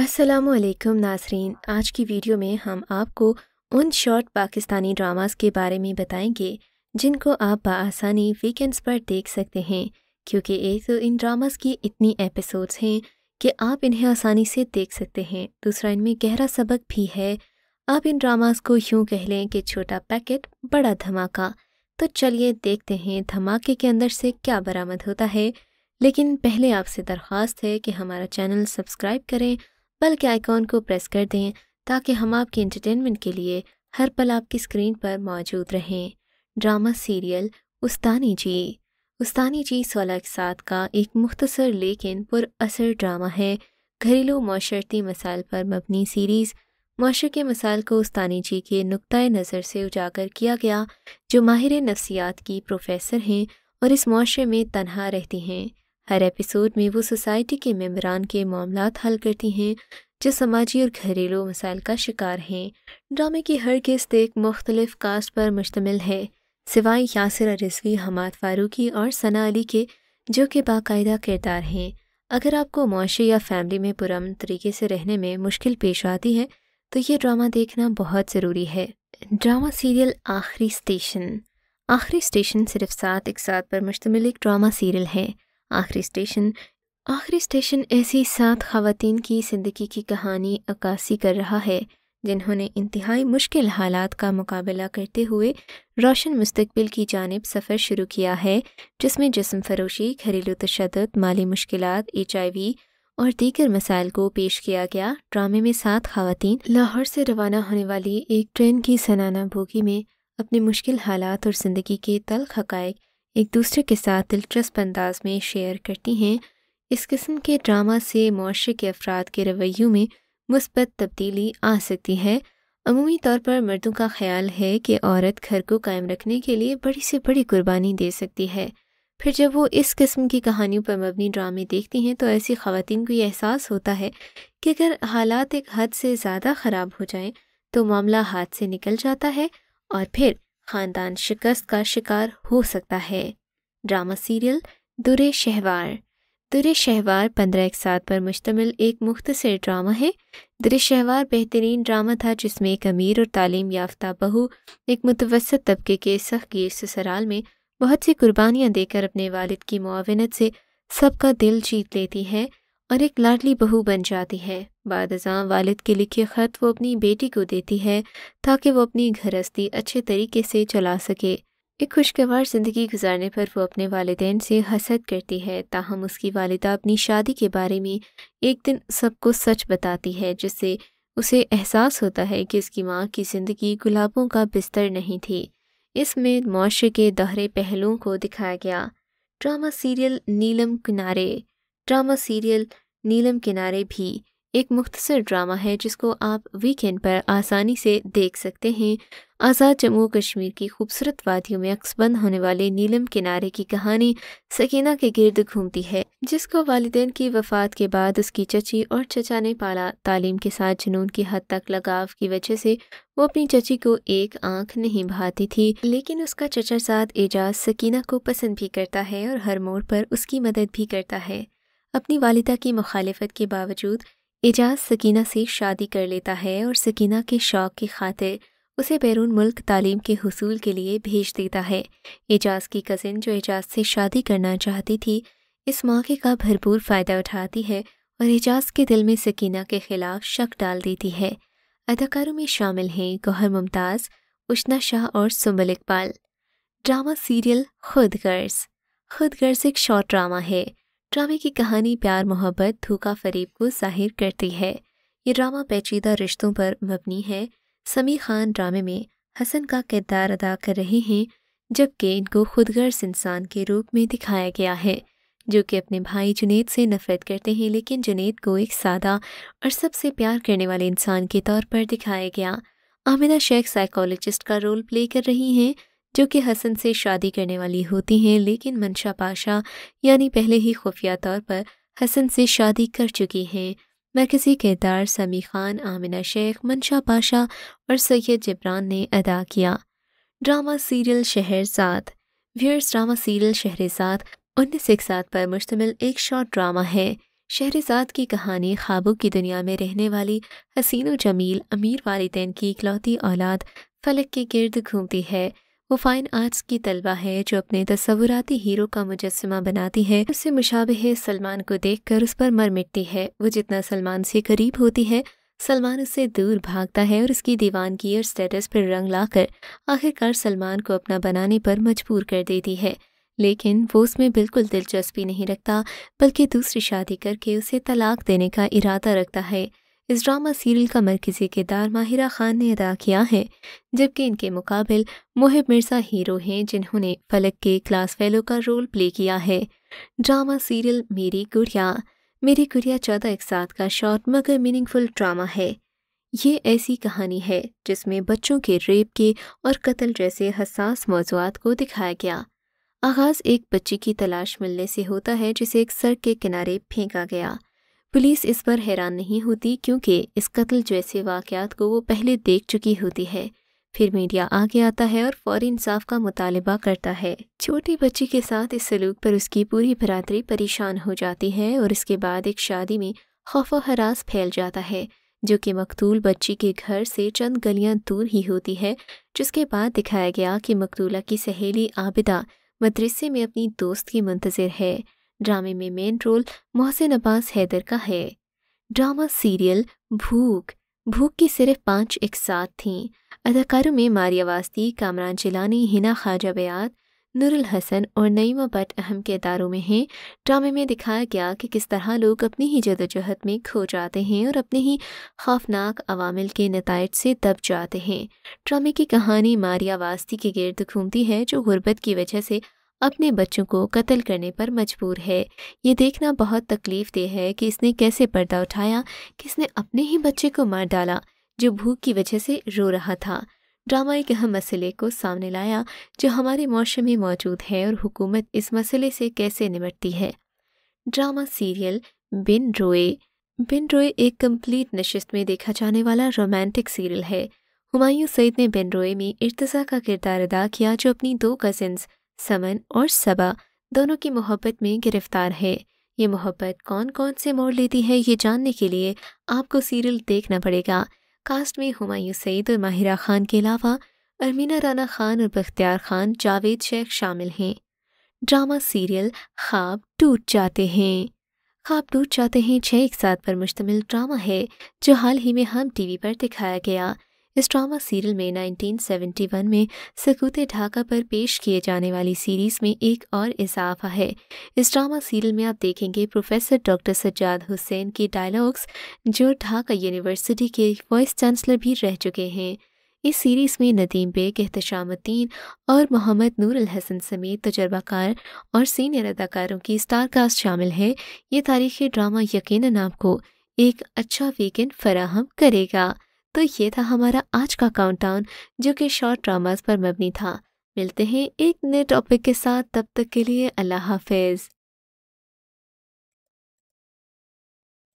असलकुम नासरीन आज की वीडियो में हम आपको उन शॉर्ट पाकिस्तानी ड्रामास के बारे में बताएंगे जिनको आप बसानी वीकेंड्स पर देख सकते हैं क्योंकि एक तो इन ड्रामास की इतनी एपिसोड्स हैं कि आप इन्हें आसानी से देख सकते हैं दूसरा इनमें गहरा सबक भी है आप इन ड्रामास को यूँ कह लें कि छोटा पैकेट बड़ा धमाका तो चलिए देखते हैं धमाके के अंदर से क्या बरामद होता है लेकिन पहले आपसे दरख्वास्त है कि हमारा चैनल सब्सक्राइब करें बल के आइकॉन को प्रेस कर दें ताकि हम आपके एंटरटेनमेंट के लिए हर पल आपकी स्क्रीन पर मौजूद रहें ड्रामा सीरियल उस्तानी जी उस्तानी जी सोलह के साथ का एक मुख्तसर लेकिन असर ड्रामा है घरेलू माशरती मसाइल पर मबनी सीरीज़ माशरे के मसाइल को उस्तानी जी के नुकतः नज़र से उजागर किया गया जो माहिर नफ्सियात की प्रोफेसर हैं और इस माशरे में तनहा रहती हैं हर एपिसोड में वो सोसाइटी के मम्बरान के मामला हल करती हैं जो समाजी और घरेलू मसाइल का शिकार हैं ड्रामे की हर किस्त एक मुख्तलिफ कास्ट पर मुश्तमिल है सिवाय यासिर रिजवी हमाद फारूकी और सना अली के जो कि बाकायदा किरदार हैं अगर आपको मुआशी या फैमिली में पुरम तरीके से रहने में मुश्किल पेश आती है तो ये ड्रामा देखना बहुत ज़रूरी है drama serial Aakhri station Aakhri station सिर्फ सात एक साथ पर मुश्तमिल एक ड्रामा सीरियल है आखिरी स्टेशन आखिरी स्टेशन ऐसी सात खातन की ज़िंदगी की कहानी अक्सी कर रहा है जिन्होंने इंतहाई मुश्किल हालात का मुकाबला करते हुए रोशन मुस्तबिल की जानब सफ़र शुरू किया है जिसमें जिसम फरोशी घरेलू तशद माली मुश्किल एच आई वी और दीगर मसाइल को पेश किया गया ड्रामे में सात खातन लाहौर से रवाना होने वाली एक ट्रेन की सनाना बोगी में अपने मुश्किल हालात और ज़िंदगी के तल हक़ एक दूसरे के साथ दिलचस्प अंदाज में शेयर करती हैं इस किस्म के ड्रामा से मुशरे के अफराद के रवैयों में मुस्बत तब्दीली आ सकती है अमूमी तौर पर मर्दों का ख्याल है कि औरत घर को कायम रखने के लिए बड़ी से बड़ी कुर्बानी दे सकती है फिर जब वो इस किस्म की कहानियों पर मबनी ड्रामे देखती हैं तो ऐसी खातन को ये एहसास होता है कि अगर हालात एक हद से ज़्यादा ख़राब हो जाएं तो मामला हाथ से निकल जाता है और फिर खानदान शिकस्त का शिकार हो सकता है ड्रामा सीरियल दुरे शहवार दुरे शहवार पंद्रह एक सात पर मुश्तमिल एक मुख्तर ड्रामा है दुरे शहवार बेहतरीन ड्रामा था जिसमें एक अमीर और तालीम याफ्ता बहू एक मुतवसत तबके के सखगीर ससुराल में बहुत सी कुर्बानियाँ देकर अपने वालिद की मुआवनत से सबका दिल जीत लेती है और एक लाडली बहू बन जाती है बाद अजाम वालिद के लिखे ख़त वो अपनी बेटी को देती है ताकि वो अपनी घरस्थी अच्छे तरीके से चला सके एक खुशगवार ज़िंदगी गुजारने पर वो अपने वालदेन से हसद करती है ताहम उसकी वालदा अपनी शादी के बारे में एक दिन सबको सच बताती है जिससे उसे एहसास होता है कि उसकी माँ की ज़िंदगी गुलाबों का बिस्तर नहीं थी इसमें मुआरे के दोहरे पहलुओं को दिखाया गया ड्रामा सीरियल नीलम किनारे ड्रामा सीरियल नीलम किनारे भी एक मुख्तसर ड्रामा है जिसको आप वीकेंड पर आसानी से देख सकते हैं आज़ाद जम्मू कश्मीर की खूबसूरत वादियों में अक्सबंद होने वाले नीलम किनारे की कहानी सकीना के गिर्द घूमती है जिसको वालदे की वफात के बाद उसकी चची और चचा ने पाला तालीम के साथ जुनून की हद तक लगाव की वजह से वो अपनी चची को एक आंख नहीं भाती थी लेकिन उसका चचा साथ एजाज सकीना को पसंद भी करता है और हर मोड़ पर उसकी मदद भी करता है अपनी वालिदा की मुखालफत के बावजूद एजाज सकीना से शादी कर लेता है और सकीना के शौक़ की खातिर उसे बैरून मुल्क तालीम के हसूल के लिए भेज देता है एजाज की कज़िन जो एजाज से शादी करना चाहती थी इस मौके का भरपूर फ़ायदा उठाती है और एजाज के दिल में सकीना के ख़िलाफ़ शक डाल देती है अदाकारों में शामिल हैं गौहर मुमताज़ उशना शाह और सुबल इकबाल ड्रामा सीरियल खुद गर्ज खुद गर्ज एक शॉर्ट ड्रामा है ड्रामे की कहानी प्यार मोहब्बत धोखा फरीब को जाहिर करती है ये ड्रामा पेचीदा रिश्तों पर मबनी है समी खान ड्रामे में हसन का किरदार अदा कर रहे हैं जबकि इनको खुदगर्ज इंसान के रूप में दिखाया गया है जो कि अपने भाई जुनेद से नफरत करते हैं लेकिन जुनेद को एक सादा और सबसे प्यार करने वाले इंसान के तौर पर दिखाया गया आमिदा शेख साइकोलॉजिस्ट का रोल प्ले कर रही हैं जो कि हसन से शादी करने वाली होती हैं लेकिन मंशा पाशा यानी पहले ही खुफिया तौर पर हसन से शादी कर चुकी हैं मरकज़ी किरदार समी खान आमिना शेख मंशा पाशा और सैयद जबरान ने अदा किया ड्रामा सीरियल शहरजाद व्यर्स ड्रामा सीरियल शहरजाद उन्नीस एक सात पर मुश्तमिल एक शॉर्ट ड्रामा है शहरजाद की कहानी खाबों की दुनिया में रहने वाली हसीनो जमील अमीर वालदेन की इकलौती औलाद फलक के गिर्द घूमती है वो फाइन आर्ट्स की तलबा है जो अपने तस्वुराती हीरो का मुजस्मा बनाती है उससे मुशाबह सलमान को देख कर उस पर मर मिटती है वो जितना सलमान से करीब होती है सलमान उससे दूर भागता है और उसकी दीवानगी और स्टेटस पर रंग लाकर आखिरकार सलमान को अपना बनाने पर मजबूर कर देती है लेकिन वो उसमें बिल्कुल दिलचस्पी नहीं रखता बल्कि दूसरी शादी करके उसे तलाक देने का इरादा रखता है इस ड्रामा सीरियल का मरकज़ी किरदार माहिरा खान ने अदा किया है जबकि इनके मुकाबल मोहिब मिर्ज़ा हीरो हैं जिन्होंने फलक के क्लास फेलो का रोल प्ले किया है ड्रामा सीरियल मेरी गुड़िया मेरी गुड़िया चौदह एक साथ का शॉर्ट मगर मीनिंगफुल ड्रामा है ये ऐसी कहानी है जिसमें बच्चों के रेप के और कत्ल जैसे हसास मौजूद को दिखाया गया आगाज़ एक बच्ची की तलाश मिलने से होता है जिसे एक सड़क के किनारे फेंका गया पुलिस इस पर हैरान नहीं होती क्योंकि इस कत्ल जैसे वाकयात को वो पहले देख चुकी होती है फिर मीडिया आगे आता है और फौरी इंसाफ का मुतालबा करता है छोटी बच्ची के साथ इस सलूक पर उसकी पूरी बरादरी परेशान हो जाती है और इसके बाद एक शादी में खौफ हरास फैल जाता है जो कि मकतूल बच्ची के घर से चंद गलियां दूर ही होती है जिसके बाद दिखाया गया कि मकतूला की सहेली आबिदा मदरसे में अपनी दोस्त की मंतज़र है ड्रामे में मेन रोल मोहसिन अब्बास हैदर का है ड्रामा सीरियल भूख भूख की सिर्फ पांच एक साथ थीं अदाकारों में मारिया वास्ती कामरान चिलानी हिना ख्वाजा बयात नूरुल हसन और नईमा भट्ट अहम किरदारों में हैं ड्रामे में दिखाया गया कि किस तरह लोग अपनी ही जदोजहद में खो जाते हैं और अपने ही खौफनाक अवामिल के नतज से दब जाते हैं ड्रामे की कहानी मारिया वास्ती के गिर्द घूमती है जो गुर्बत की वजह से अपने बच्चों को कत्ल करने पर मजबूर है ये देखना बहुत तकलीफ देह है कि इसने कैसे पर्दा उठाया कि इसने अपने ही बच्चे को मार डाला जो भूख की वजह से रो रहा था ड्रामा एक अहम मसले को सामने लाया जो हमारे मौसम में मौजूद है और हुकूमत इस मसले से कैसे निमटती है ड्रामा सीरियल बिन रोए बिन रोए एक कंप्लीट नशस्त में देखा जाने वाला रोमांटिक सीरियल है हुमायूं सईद ने बिन रोए में इर्तज़ा का किरदार अदा किया जो अपनी दो कजिन्स समन और सबा दोनों की मोहब्बत में गिरफ्तार है ये मोहब्बत कौन कौन से मोड़ लेती है ये जानने के लिए आपको सीरियल देखना पड़ेगा कास्ट में हुमायूं सईद और माहिरा खान के अलावा अरमीना राना खान और बख्तियार खान जावेद शेख शामिल हैं ड्रामा सीरियल खाब टूट जाते हैं ख्वाब टूट जाते हैं छः एक साथ पर मुश्तमिल ड्रामा है जो हाल ही में हम टीवी पर दिखाया गया इस ड्रामा सीरियल में 1971 में सकूते ढाका पर पेश किए जाने वाली सीरीज़ में एक और इजाफा है इस ड्रामा सीरियल में आप देखेंगे प्रोफेसर डॉक्टर सज्जाद हुसैन की डायलॉग्स जो ढाका यूनिवर्सिटी के वाइस चांसलर भी रह चुके हैं इस सीरीज़ में नदीम बेग एहतशामुद्दीन और मोहम्मद नूर अल हसन समेत तजर्बाकार और सीनियर अदाकारों की स्टार कास्ट शामिल है ये तारीखी ड्रामा यकीन आपको एक अच्छा वीकेंड फराहम करेगा तो ये था हमारा आज का काउंटडाउन जो कि शॉर्ट ड्रामाज पर मबनी था मिलते हैं एक नए टॉपिक के साथ तब तक के लिए अल्लाह हाफिज़